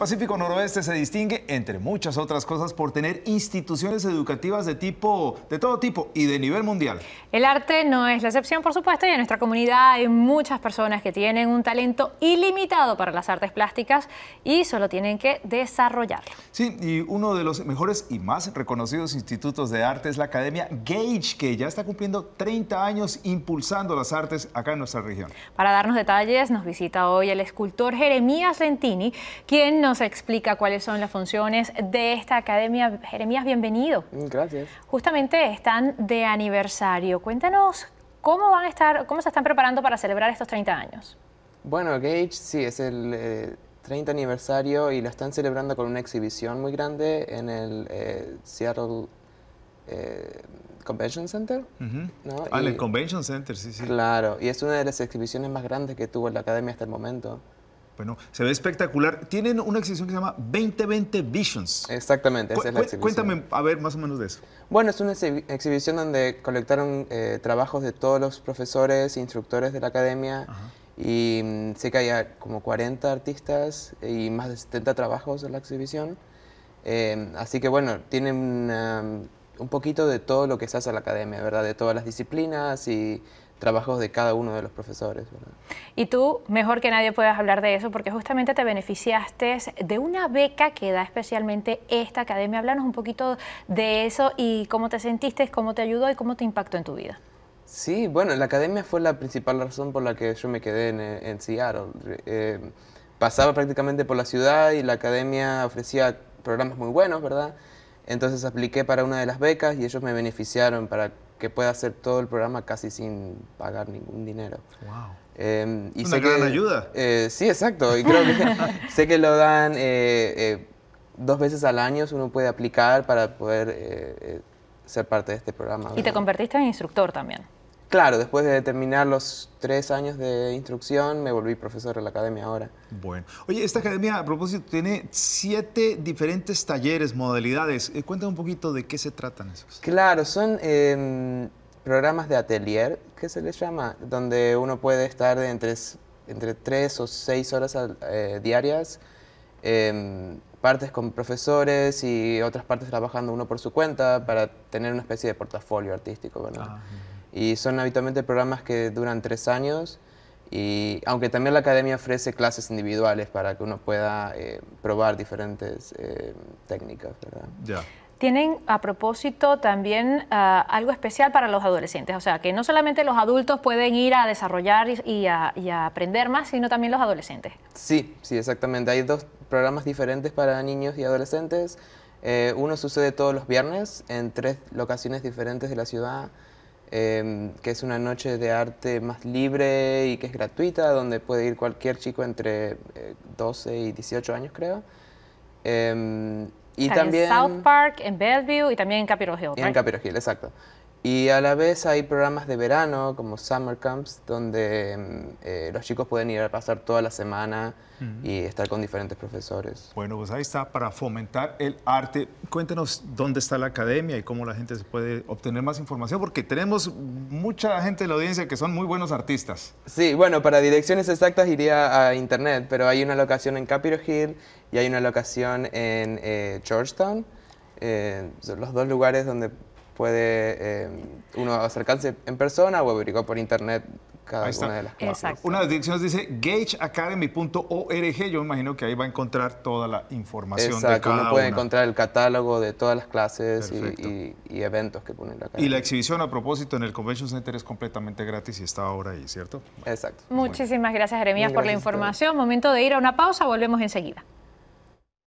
Pacífico Noroeste se distingue, entre muchas otras cosas, por tener instituciones educativas de tipo, de todo tipo y de nivel mundial. El arte no es la excepción, por supuesto, y en nuestra comunidad hay muchas personas que tienen un talento ilimitado para las artes plásticas y solo tienen que desarrollarlo. Sí, y uno de los mejores y más reconocidos institutos de arte es la Academia Gage, que ya está cumpliendo 30 años impulsando las artes acá en nuestra región. Para darnos detalles, nos visita hoy el escultor Jeremías Lentini, quien nos nos explica cuáles son las funciones de esta academia. Jeremías, bienvenido. Mm, gracias. Justamente están de aniversario. Cuéntanos cómo van a estar, cómo se están preparando para celebrar estos 30 años. Bueno, Gage sí es el 30 eh, aniversario y lo están celebrando con una exhibición muy grande en el eh, Seattle eh, Convention Center. Ah, Convention Center, sí, sí. Claro, y es una de las exhibiciones más grandes que tuvo la academia hasta el momento. Bueno, se ve espectacular. Tienen una exhibición que se llama 2020 Visions. Exactamente, esa es la exhibición. Cuéntame, a ver, más o menos de eso. Bueno, es una exhibición donde colectaron eh, trabajos de todos los profesores, instructores de la academia. Y mm, sé que hay como 40 artistas y más de 70 trabajos en la exhibición. Em, así que bueno, tienen un poquito de todo lo que se hace en la academia, ¿verdad? De todas las disciplinas y trabajos de cada uno de los profesores. Y tú, mejor que nadie, puedes hablar de eso porque justamente te beneficiaste de una beca que da especialmente esta academia. hablarnos un poquito de eso y cómo te sentiste, cómo te ayudó y cómo te impactó en tu vida. Sí, bueno, la academia fue la principal razón por la que yo me quedé en, eh, Seattle. Eh, pasaba prácticamente por la ciudad y la academia ofrecía programas muy buenos, ¿verdad? Entonces apliqué para una de las becas y ellos me beneficiaron para que pueda hacer todo el programa casi sin pagar ningún dinero. Wow. Eh, y una ayuda. Eh, sí, exacto. Y creo que sé que lo dan eh, eh, dos veces al año, uno puede aplicar para poder ser parte de este programa. Y te convertiste en instructor también. Claro, después de terminar los tres años de instrucción, me volví profesor de la academia ahora. Bueno. Oye, esta academia, a propósito, tiene siete diferentes talleres, modalidades. Eh, cuéntame un poquito de qué se tratan esos. Claro, son em, programas de atelier, ¿qué se les llama? Donde uno puede estar entre, entre tres o seis horas eh, diarias, em, partes con profesores y otras partes trabajando uno por su cuenta para tener una especie de portafolio artístico, ¿verdad? Ah, y son habitualmente programas que duran tres años y aunque también la academia ofrece clases individuales para que uno pueda eh, probar diferentes eh, técnicas, Tienen a propósito también ah, algo especial para los adolescentes, o sea, que no solamente los adultos pueden ir a desarrollar y, a, aprender más, sino también los adolescentes. Sí, sí, exactamente. Hay dos programas diferentes para niños y adolescentes. Eh, uno sucede todos los viernes en tres locaciones diferentes de la ciudad. Em, que es una noche de arte más libre y que es gratuita, donde puede ir cualquier chico entre 12 eh, y 18 años, creo. Em, y también, en South Park, en Bellevue y también en Capitol Y en Capitol Hill, exacto. Y a la vez hay programas de verano como summer camps donde mm, eh, los chicos pueden ir a pasar toda la semana y estar con diferentes profesores. Bueno, pues ahí está para fomentar el arte. Cuéntenos dónde está la academia y cómo la gente se puede obtener más información porque tenemos mucha gente en la audiencia que son muy buenos artistas. Sí, bueno, para direcciones exactas iría a internet, pero hay una locación en Capitol Hill y hay una locación en eh, Georgetown. Eh, son los dos lugares donde puede em, uno acercarse en persona o averiguar por internet cada una de las clases. Exacto. Una de las direcciones dice gageacademy.org. Yo imagino que ahí va a encontrar toda la información Exacto. de cada uno puede encontrar el catálogo de todas las clases y, eventos que ponen la Y la exhibición, a propósito, en el Convention Center es completamente gratis y está ahora ahí, ¿cierto? Exacto. Muchísimas gracias, Jeremías, por la información. Momento de ir a una pausa, volvemos enseguida.